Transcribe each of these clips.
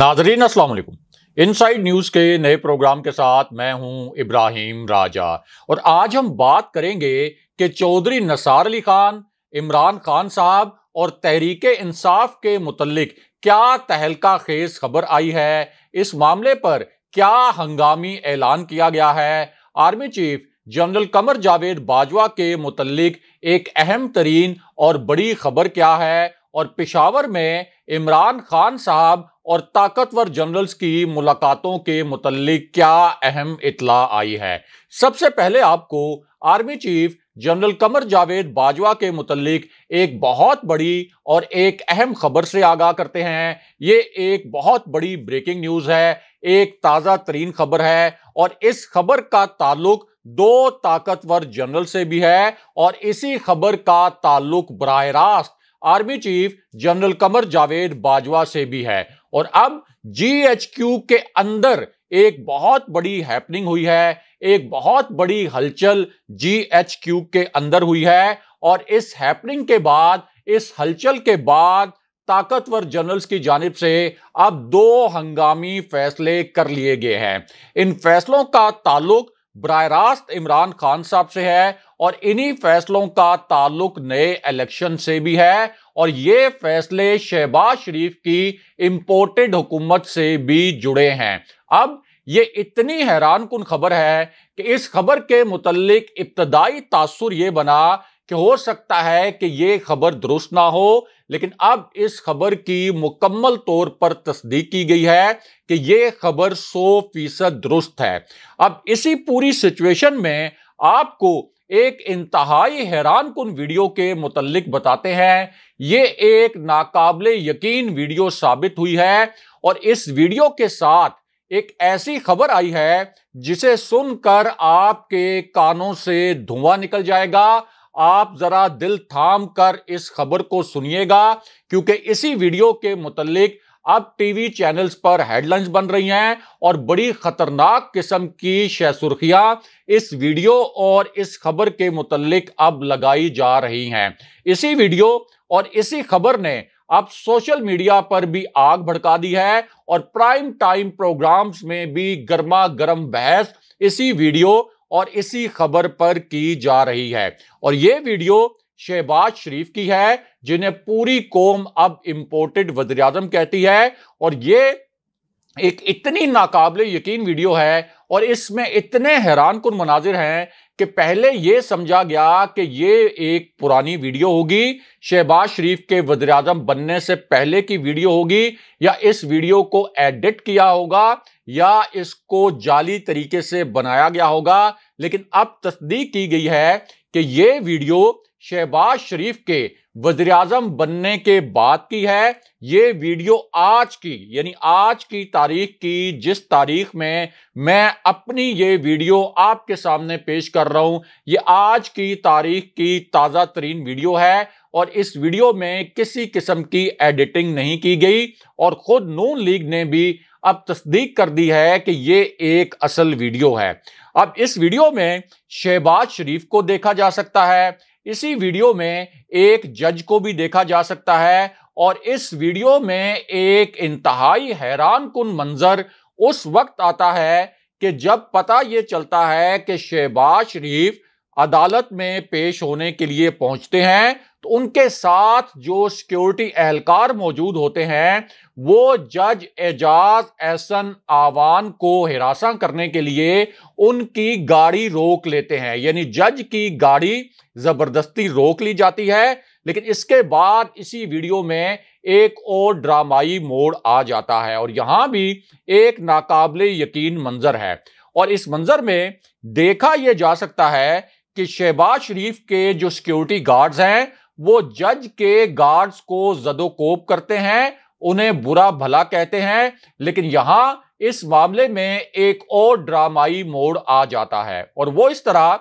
नाजरीन असलकुम inside news के नए प्रोग्राम के साथ मैं हूं इब्राहिम राजा और आज हम बात करेंगे कि चौधरी नसार अली खान इमरान खान साहब और तहरीक इंसाफ के मुतलक क्या तहलका खेज खबर आई है इस मामले पर क्या हंगामी ऐलान किया गया है army chief general Qamar Javed Bajwa के मुतलक एक अहम तरीन और बड़ी खबर क्या है और पिशावर में इमरान खान साहब और ताकतवर जनरल्स की मुलाकातों के मुतलिक क्या अहम इतला आई है सबसे पहले आपको army chief general Qamar Javed Bajwa के मुतलिक एक बहुत बड़ी और एक अहम खबर से आगाह करते हैं ये एक बहुत बड़ी ब्रेकिंग न्यूज़ है एक ताज़ा तरीन खबर है और इस खबर का ताल्लुक दो ताकतवर जनरल से भी है और इसी खबर का ताल्लुक बरह रास्त army chief general Qamar Javed Bajwa से भी है और अब जीएचक्यू के अंदर एक बहुत बड़ी हैपनिंग हुई है एक बहुत बड़ी हलचल जीएचक्यू के अंदर हुई है और इस हैपनिंग के बाद इस हलचल के बाद ताकतवर जनरल्स की जानब से अब दो हंगामी फैसले कर लिए गए हैं इन फैसलों का ताल्लुक बर रास्त इमरान खान साहब से है और इन्हीं फैसलों का ताल्लुक नए इलेक्शन से भी है और ये फैसले शहबाज शरीफ की इम्पोर्टेड हुकूमत से भी जुड़े हैं अब ये इतनी हैरान कन खबर है कि इस खबर के मुतलिक इब्तदाई तासुर ये बना कि हो सकता है कि ये खबर दुरुस्त ना हो लेकिन अब इस खबर की मुकम्मल तौर पर तस्दीक की गई है कि ये खबर सौ फीसद दुरुस्त है अब इसी पूरी सिचुएशन में आपको एक इंतहाई हैरान कन वीडियो के मुतलिक बताते हैं ये एक नाकाबले यकीन वीडियो साबित हुई है और इस वीडियो के साथ एक ऐसी खबर आई है जिसे सुनकर आपके कानों से धुआं निकल जाएगा आप जरा दिल थाम कर इस खबर को सुनिएगा क्योंकि इसी वीडियो के मुतलिक अब टीवी चैनल्स पर हेडलाइंस बन रही हैं और बड़ी खतरनाक किस्म की शह सुर्खियां इस वीडियो और इस खबर के मुतलिक अब लगाई जा रही हैं इसी वीडियो और इसी खबर ने अब सोशल मीडिया पर भी आग भड़का दी है और प्राइम टाइम प्रोग्राम्स में भी गर्मा गर्म बहस इसी वीडियो और इसी खबर पर की जा रही है और ये वीडियो शहबाज शरीफ की है जिन्हें पूरी कौम अब इम्पोर्टेड वजर कहती है और ये एक इतनी नाकाबले यकीन वीडियो है और इसमें इतने हैरान कन मनाजिर हैं कि पहले यह समझा गया कि ये एक पुरानी वीडियो होगी शहबाज शरीफ के वजर बनने से पहले की वीडियो होगी या इस वीडियो को एडिट किया होगा या इसको जाली तरीके से बनाया गया होगा लेकिन अब तस्दीक की गई है कि ये वीडियो शहबाज शरीफ के वजर अजम बनने के बाद की है ये वीडियो आज की यानी आज की तारीख की जिस तारीख में मैं अपनी ये वीडियो आपके सामने पेश कर रहा हूं ये आज की तारीख की ताज़ा तरीन वीडियो है और इस वीडियो में किसी किस्म की एडिटिंग नहीं की गई और खुद नून लीग ने भी अब तस्दीक कर दी है कि ये एक असल वीडियो है अब इस वीडियो में शहबाज शरीफ को देखा जा सकता है इसी वीडियो में एक जज को भी देखा जा सकता है और इस वीडियो में एक इंतहाई हैरान कन मंजर उस वक्त आता है कि जब पता ये चलता है कि शहबाज शरीफ अदालत में पेश होने के लिए पहुंचते हैं तो उनके साथ जो सिक्योरिटी एहलकार मौजूद होते हैं वो जज एजाज एहसन आवान को हिरासा करने के लिए उनकी गाड़ी रोक लेते हैं यानी जज की गाड़ी जबरदस्ती रोक ली जाती है लेकिन इसके बाद इसी वीडियो में एक और ड्रामाई मोड़ आ जाता है और यहां भी एक नाकाबले यकीन मंजर है और इस मंजर में देखा यह जा सकता है कि शहबाज शरीफ के जो सिक्योरिटी गार्ड्स हैं वो जज के गार्ड्स को जदोकोप करते हैं उन्हें बुरा भला कहते हैं लेकिन यहां इस मामले में एक और ड्रामाई मोड़ आ जाता है और वो इस तरह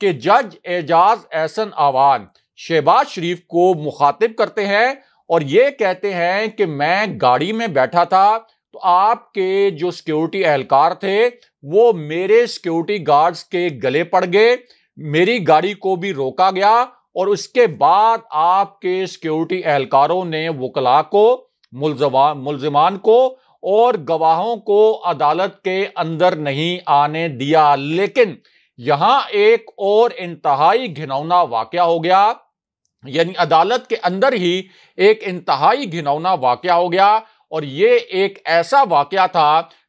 कि जज एजाज एहसन आवान शहबाज शरीफ को मुखातिब करते हैं और ये कहते हैं कि मैं गाड़ी में बैठा था तो आपके जो सिक्योरिटी एहलकार थे वो मेरे सिक्योरिटी गार्ड्स के गले पड़ गए मेरी गाड़ी को भी रोका गया और उसके बाद आपके सिक्योरिटी एहलकारों ने वकला को मुलजमान को और गवाहों को अदालत के अंदर नहीं आने दिया लेकिन यहां एक और इंतहाई घिनौना वाक्य हो गया यानी अदालत के अंदर ही एक इंतहाई घिनौना वाक्य हो गया और ये एक ऐसा वाक्य था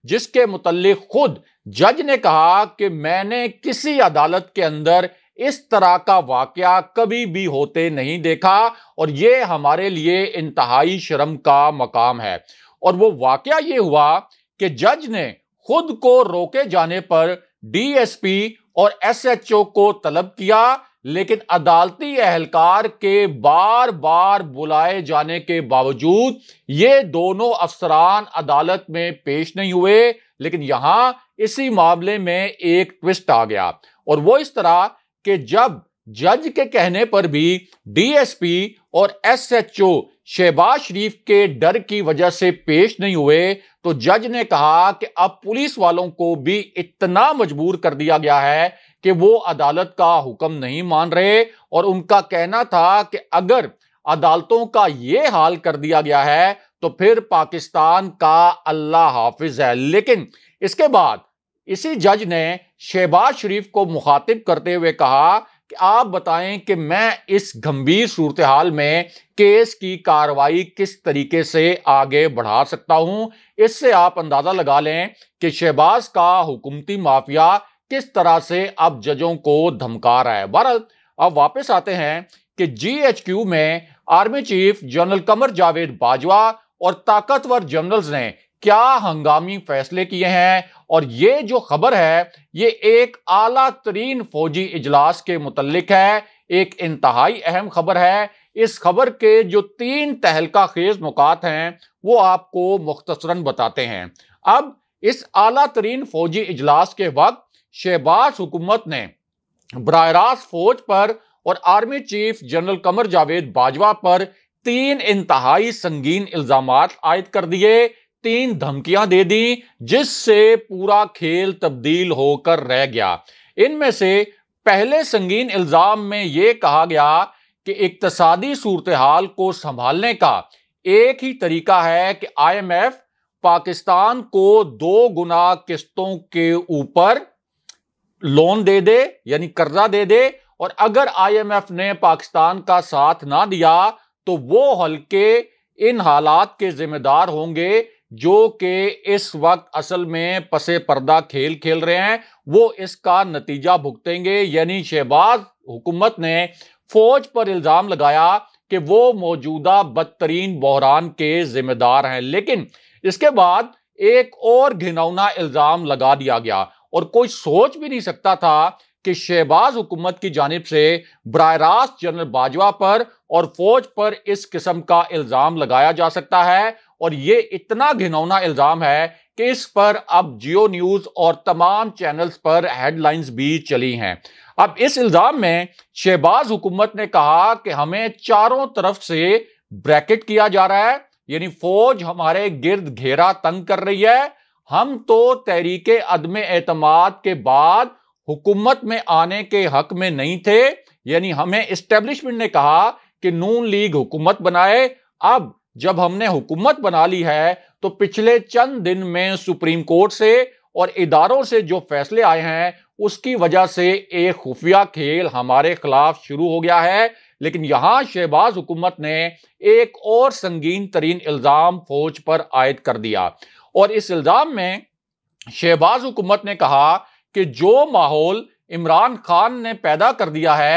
जिसके मुतल खुद जज ने कहा कि मैंने किसी अदालत के अंदर इस तरह का वाक्य कभी भी होते नहीं देखा और ये हमारे लिए इंतहाई शर्म का मकाम है और वो वाकया ये हुआ कि जज ने खुद को रोके जाने पर डीएसपी और एसएचओ को तलब किया लेकिन अदालती एहलकार के बार बार बुलाए जाने के बावजूद ये दोनों अफसरान अदालत में पेश नहीं हुए लेकिन यहां इसी मामले में एक ट्विस्ट आ गया और वो इस तरह कि जब जज के कहने पर भी डीएसपी और एसएचओ शहबाज शरीफ के डर की वजह से पेश नहीं हुए तो जज ने कहा कि अब पुलिस वालों को भी इतना मजबूर कर दिया गया है कि वो अदालत का हुक्म नहीं मान रहे और उनका कहना था कि अगर अदालतों का ये हाल कर दिया गया है तो फिर पाकिस्तान का अल्लाह हाफिज है लेकिन इसके बाद इसी जज ने शहबाज शरीफ को मुखातिब करते हुए कहा कि आप बताएं कि मैं इस गंभीर सूरत हाल में केस की कार्रवाई किस तरीके से आगे बढ़ा सकता हूं इससे आप अंदाज़ा लगा लें कि शहबाज का हुकूमती माफिया किस तरह से अब जजों को धमका रहा है बहरहाल अब वापस आते हैं कि जीएचक्यू में army chief general Qamar Javed Bajwa और ताकतवर जनरल्स ने क्या हंगामी फैसले किए हैं और ये जो खबर है ये एक आला तरीन फौजी इजलास के मुतलक है एक इंतहाई अहम खबर है इस खबर के जो तीन तहलका खेज नुकात हैं वो आपको मुख्तसरन बताते हैं अब इस आला तरीन फौजी इजलास के वक्त शहबाज हुकूमत ने बर रास्त फौज पर और army chief general Qamar Javed Bajwa पर तीन इंतहाई संगीन इल्जाम आयद कर दिए तीन धमकियां दे दी जिससे पूरा खेल तब्दील होकर रह गया इनमें से पहले संगीन इल्जाम में यह कहा गया कि इकतसादी सूरत हाल को संभालने का एक ही तरीका है कि आईएमएफ पाकिस्तान को दो गुना किस्तों के ऊपर लोन दे दे यानी कर्जा दे दे और अगर आईएमएफ ने पाकिस्तान का साथ ना दिया तो वो हल्के इन हालात के जिम्मेदार होंगे जो कि इस वक्त असल में पसे पर्दा खेल खेल रहे हैं वो इसका नतीजा भुगतेंगे यानी शहबाज हुकूमत ने फौज पर इल्ज़ाम लगाया कि वो मौजूदा बदतरीन बहरान के जिम्मेदार हैं लेकिन इसके बाद एक और घिनौना इल्ज़ाम लगा दिया गया और कोई सोच भी नहीं सकता था कि शहबाज हुकूमत की जानब से बरह रास्त जनरल बाजवा पर और फौज पर इस किस्म का इल्जाम लगाया जा सकता है और ये इतना घिनौना इल्जाम है कि इस पर अब जियो न्यूज और तमाम चैनल्स पर हेडलाइंस भी चली हैं अब इस इल्जाम में शहबाज हुकूमत ने कहा कि हमें चारों तरफ से ब्रैकेट किया जा रहा है यानी फौज हमारे गिर्द घेरा तंग कर रही है हम तो तहरीक अदम एतम के बाद हुकूमत में आने के हक में नहीं थे यानी हमें इस्टेब्लिशमेंट ने कहा कि नून लीग हुकूमत बनाए अब जब हमने हुकूमत बना ली है तो पिछले चंद दिन में सुप्रीम कोर्ट से और इदारों से जो फैसले आए हैं उसकी वजह से एक खुफिया खेल हमारे खिलाफ शुरू हो गया है लेकिन यहां शहबाज हुकूमत ने एक और संगीन तरीन इल्जाम फौज पर आयद कर दिया और इस इल्जाम में शहबाज हुकूमत ने कहा कि जो माहौल इमरान खान ने पैदा कर दिया है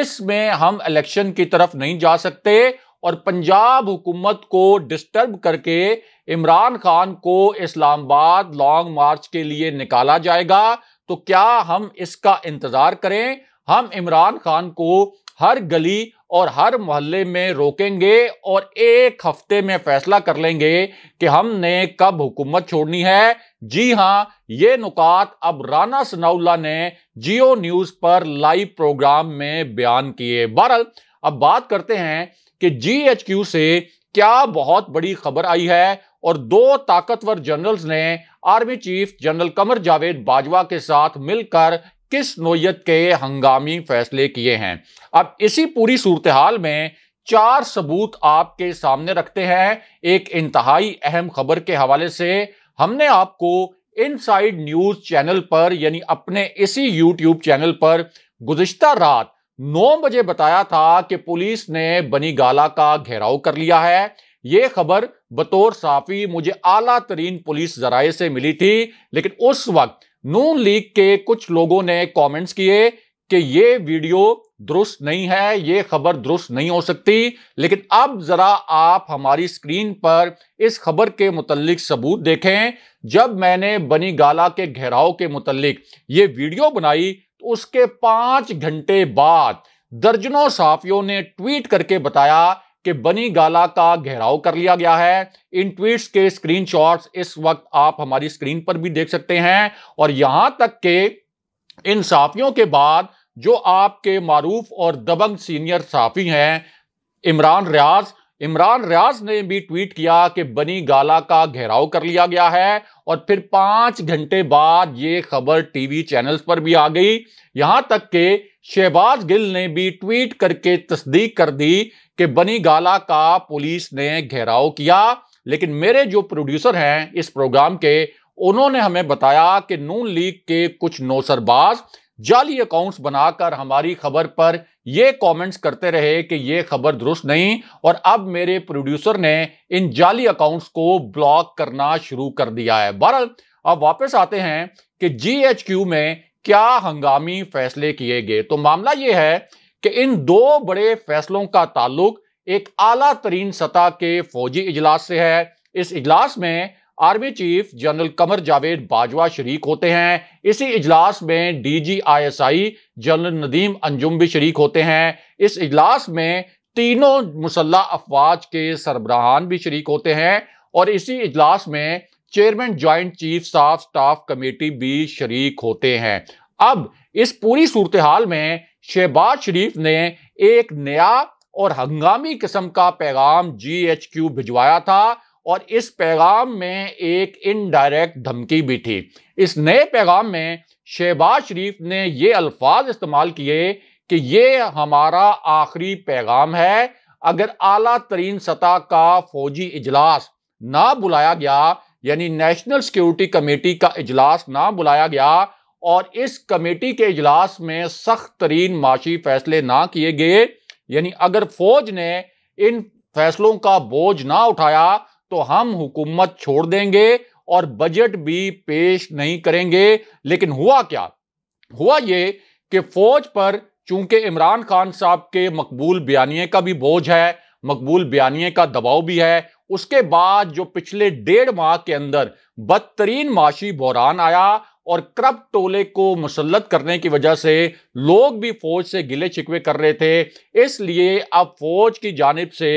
इसमें हम इलेक्शन की तरफ नहीं जा सकते और पंजाब हुकूमत को डिस्टर्ब करके इमरान खान को इस्लामाबाद लॉन्ग मार्च के लिए निकाला जाएगा तो क्या हम इसका इंतजार करें हम इमरान खान को हर गली और हर मोहल्ले में रोकेंगे और एक हफ्ते में फैसला कर लेंगे कि हमने कब हुकूमत छोड़नी है जी हां ये नुकात अब राना सनाउल्ला ने जियो न्यूज पर लाइव प्रोग्राम में बयान किए बहरल अब बात करते हैं कि जीएचक्यू से क्या बहुत बड़ी खबर आई है और दो ताकतवर जनरल्स ने army chief general Qamar Javed Bajwa के साथ मिलकर किस नोयत के हंगामी फैसले किए हैं अब इसी पूरी सूरत हाल में चार सबूत आपके सामने रखते हैं एक इंतहाई अहम खबर के हवाले से हमने आपको इनसाइड न्यूज चैनल पर यानी अपने इसी यूट्यूब चैनल पर गुजशत रात नौ बजे बताया था कि पुलिस ने बनी गाला का घेराव कर लिया है ये खबर बतौर साफी मुझे आला तरीन पुलिस जराए से मिली थी लेकिन उस वक्त नून लीग के कुछ लोगों ने कमेंट्स किए कि ये वीडियो दुरुस्त नहीं है ये खबर दुरुस्त नहीं हो सकती लेकिन अब जरा आप हमारी स्क्रीन पर इस खबर के मुतलिक सबूत देखें जब मैंने बनी गाला के घेराव के मुतलिक ये वीडियो बनाई तो उसके पांच घंटे बाद दर्जनों साफियों ने ट्वीट करके बताया कि बनी गाला का घेराव कर लिया गया है इन ट्वीट्स के स्क्रीनशॉट्स इस वक्त आप हमारी स्क्रीन पर भी देख सकते हैं और यहां तक के इन साफियों के बाद जो आपके मारूफ और दबंग सीनियर साफी हैं इमरान रियाज इमरान रियाज ने भी ट्वीट किया कि बनी गाला का घेराव कर लिया गया है और फिर पांच घंटे बाद ये खबर टीवी चैनल्स पर भी आ गई यहां तक कि शहबाज गिल ने भी ट्वीट करके तस्दीक कर दी कि बनी गाला का पुलिस ने घेराव किया लेकिन मेरे जो प्रोड्यूसर हैं इस प्रोग्राम के उन्होंने हमें बताया कि नून लीग के कुछ नौसरबाज जाली अकाउंट्स बनाकर हमारी खबर पर यह कमेंट्स करते रहे कि यह खबर दुरुस्त नहीं और अब मेरे प्रोड्यूसर ने इन जाली अकाउंट्स को ब्लॉक करना शुरू कर दिया है बहरहाल अब वापस आते हैं कि जीएचक्यू में क्या हंगामी फैसले किए गए तो मामला यह है कि इन दो बड़े फैसलों का ताल्लुक एक आला तरीन सतह के फौजी इजलास से है इस इजलास में army chief general Qamar Javed Bajwa शरीक होते हैं इसी इजलास में डीजीआईएसआई जनरल नदीम अंजुम भी शरीक होते हैं इस इजलास में तीनों मुसल्ह अफवाज के सरबराहान भी शरीक होते हैं और इसी इजलास में chairman joint chiefs of staff committee भी शरीक होते हैं अब इस पूरी सूरत हाल में शहबाज शरीफ ने एक नया और हंगामी किस्म का पैगाम जी एच क्यू भिजवाया था और इस पैगाम में एक इनडायरेक्ट धमकी भी थी इस नए पैगाम में शहबाज शरीफ ने ये अल्फाज इस्तेमाल किए कि ये हमारा आखिरी पैगाम है अगर आला तरीन सतह का फौजी इजलास ना बुलाया गया यानी नेशनल सिक्योरिटी कमेटी का इजलास ना बुलाया गया और इस कमेटी के इजलास में सख्त तरीन माशी फैसले ना किए गए यानी अगर फौज ने इन फैसलों का बोझ ना उठाया तो हम हुकूमत छोड़ देंगे और बजट भी पेश नहीं करेंगे लेकिन हुआ क्या हुआ ये कि फौज पर चूंकि इमरान खान साहब के मकबूल बयानिए का भी बोझ है मकबूल बयानिए का दबाव भी है उसके बाद जो पिछले डेढ़ माह के अंदर बदतरीन माशी बहरान आया और क्रप टोले को मुसलत करने की वजह से लोग भी फौज से गिले शिकवे कर रहे थे इसलिए अब फौज की जानब से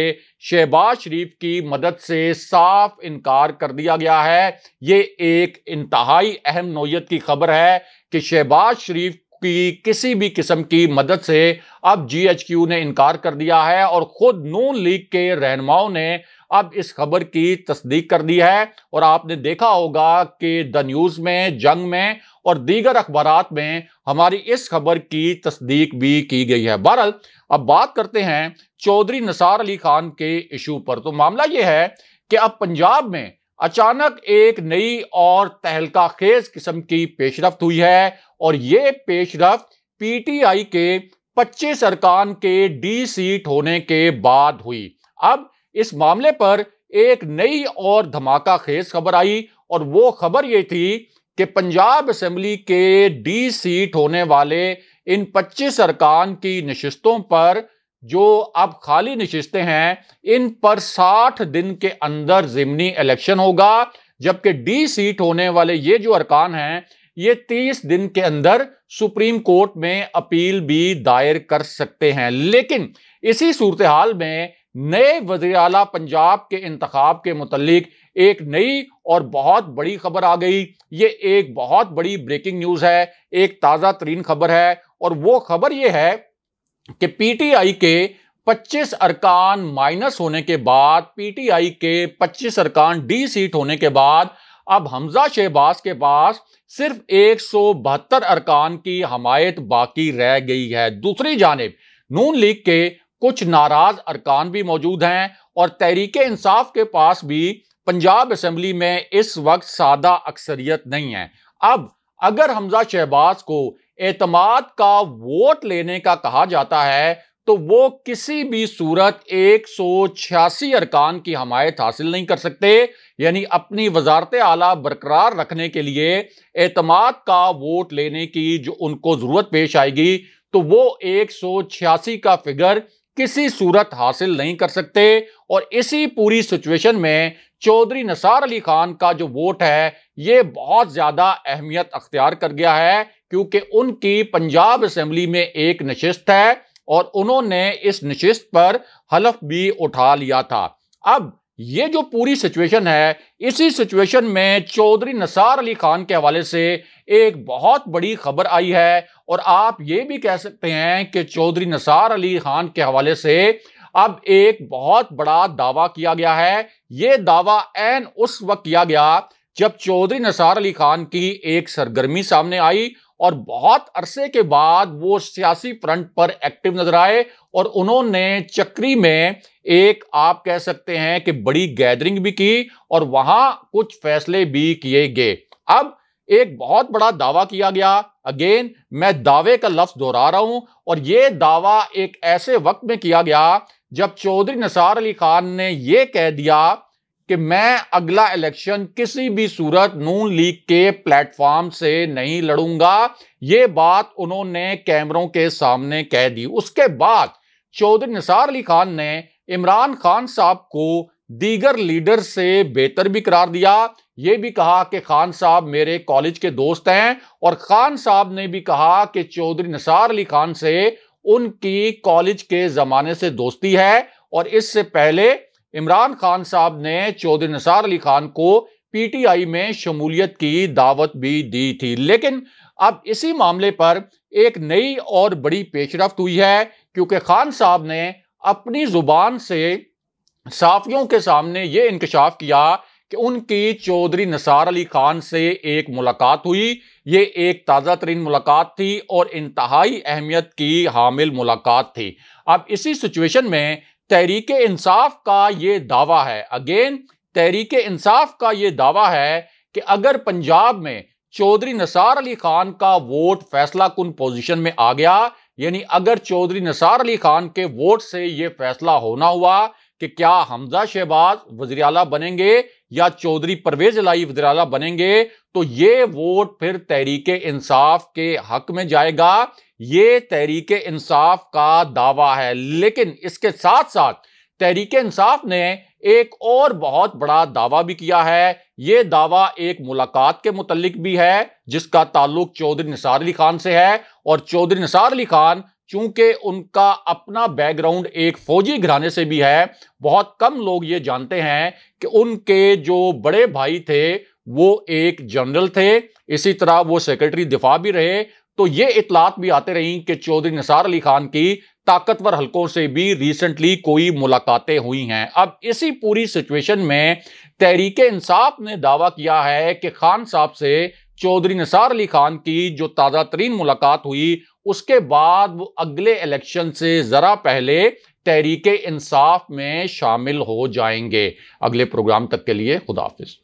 शहबाज शरीफ की मदद से साफ इनकार कर दिया गया है ये एक इंतहाई अहम नोयत की खबर है कि शहबाज शरीफ की किसी भी किस्म की मदद से अब जी एच क्यू ने इनकार कर दिया है और खुद नून लीग के रहनुमाओं ने अब इस खबर की तस्दीक कर दी है और आपने देखा होगा कि द न्यूज़ में जंग में और दीगर अखबार में हमारी इस खबर की तस्दीक भी की गई है बहरल अब बात करते हैं चौधरी निसार अली खान के इशू पर तो मामला यह है कि अब पंजाब में अचानक एक नई और तहलका खेज किस्म की पेशरफ हुई है और ये पेशरफ पीटीआई के पच्चीस अरकान के डी सीट होने के बाद हुई अब इस मामले पर एक नई और धमाका खेज खबर आई और वो खबर ये थी कि पंजाब असेंबली के डी सीट होने वाले इन 25 अरकान की नशस्तों पर जो अब खाली नशस्तें हैं इन पर 60 दिन के अंदर जिमनी इलेक्शन होगा जबकि डी सीट होने वाले ये जो अरकान हैं ये 30 दिन के अंदर सुप्रीम कोर्ट में अपील भी दायर कर सकते हैं लेकिन इसी सूरत हाल में नए वजी अला पंजाब के इंतब के मुतलिक एक नई और बहुत बड़ी खबर आ गई ये एक बहुत बड़ी ब्रेकिंग न्यूज है एक ताज़ा तरीन खबर है और वो खबर ये है कि पीटीआई के 25 अरकान माइनस होने के बाद पीटीआई के 25 अरकान डी सीट होने के बाद अब हमजा शहबाज के पास सिर्फ एक अरकान की हमायत बाकी रह गई है दूसरी जानब नून लीग के कुछ नाराज अरकान भी मौजूद हैं और तहरीक इंसाफ के पास भी पंजाब असम्बली में इस वक्त सादा अक्सरियत नहीं है अब अगर हमजा शहबाज को एतमाद का वोट लेने का कहा जाता है तो वो किसी भी सूरत एक सौ छियासी अरकान की हमायत हासिल नहीं कर सकते यानी अपनी वजारत आला बरकरार रखने के लिए एतमाद का वोट लेने की जो उनको ज़रूरत पेश आएगी तो वो एक सौ छियासी का फिगर किसी सूरत हासिल नहीं कर सकते और इसी पूरी सिचुएशन में चौधरी नसार अली खान का जो वोट है ये बहुत ज़्यादा अहमियत अख्तियार कर गया है क्योंकि उनकी पंजाब असम्बली में एक नशस्त है और उन्होंने इस नशस्त पर हलफ भी उठा लिया था अब ये जो पूरी सिचुएशन है इसी सिचुएशन में चौधरी नसार अली खान के हवाले से एक बहुत बड़ी खबर आई है और आप ये भी कह सकते हैं कि चौधरी नसार अली खान के हवाले से अब एक बहुत बड़ा दावा किया गया है ये दावा एन उस वक्त किया गया जब चौधरी नसार अली खान की एक सरगर्मी सामने आई और बहुत अरसे के बाद वो सियासी फ्रंट पर एक्टिव नजर आए और उन्होंने चक्री में एक आप कह सकते हैं कि बड़ी गैदरिंग भी की और वहां कुछ फैसले भी किए गए अब एक बहुत बड़ा दावा किया गया अगेन मैं दावे का लफ्ज दोहरा रहा हूं और यह दावा एक ऐसे वक्त में किया गया जब चौधरी निसार अली खान ने यह कह दिया कि मैं अगला इलेक्शन किसी भी सूरत नून लीग के प्लेटफॉर्म से नहीं लड़ूंगा ये बात उन्होंने कैमरों के सामने कह दी उसके बाद चौधरी निसार अली खान ने इमरान खान साहब को दीगर लीडर से बेहतर भी करार दिया ये भी कहा कि खान साहब मेरे कॉलेज के दोस्त हैं और खान साहब ने भी कहा कि चौधरी निसार अली खान से उनकी कॉलेज के जमाने से दोस्ती है और इससे पहले इमरान खान साहब ने चौधरी निसार अली खान को पीटीआई में शमूलियत की दावत भी दी थी लेकिन अब इसी मामले पर एक नई और बड़ी पेशरफ हुई है क्योंकि खान साहब ने अपनी जुबान से साफियों के सामने ये इंकशाफ किया कि उनकी चौधरी निसार अली खान से एक मुलाकात हुई ये एक ताज़ा तरीन मुलाकात थी और इंतहाई अहमियत की हामिल मुलाकात थी अब इसी सिचुएशन में तहरीक इंसाफ का ये दावा है अगेन तहरीक इंसाफ का ये दावा है कि अगर पंजाब में चौधरी निसार अली खान का वोट फैसला कन पोजिशन में आ गया यानी अगर चौधरी निसार अली खान के वोट से यह फैसला होना हुआ कि क्या हमजा शहबाज वजर अला बनेंगे या चौधरी परवेज लाई वजी अला बनेंगे तो ये वोट फिर तहरीक इंसाफ के हक में जाएगा ये तहरीक इंसाफ का दावा है लेकिन इसके साथ साथ तहरीक इंसाफ ने एक और बहुत बड़ा दावा भी किया है ये दावा एक मुलाकात के मुतलिक भी है जिसका ताल्लुक चौधरी निसार अली खान से है और चौधरी निसार अली खान चूंकि उनका अपना बैकग्राउंड एक फौजी घराने से भी है बहुत कम लोग ये जानते हैं कि उनके जो बड़े भाई थे वो एक जनरल थे इसी तरह वो सेक्रेटरी दिफा भी रहे तो ये इतलात भी आते रहीं कि चौधरी निसार अली खान की ताकतवर हलकों से भी रिसेंटली कोई मुलाकातें हुई हैं अब इसी पूरी सिचुएशन में तहरीक इंसाफ ने दावा किया है कि खान साहब से चौधरी निसार अली खान की जो ताज़ा तरीन मुलाकात हुई उसके बाद वो अगले इलेक्शन से ज़रा पहले तहरीक इंसाफ में शामिल हो जाएंगे अगले प्रोग्राम तक के लिए खुदाफिज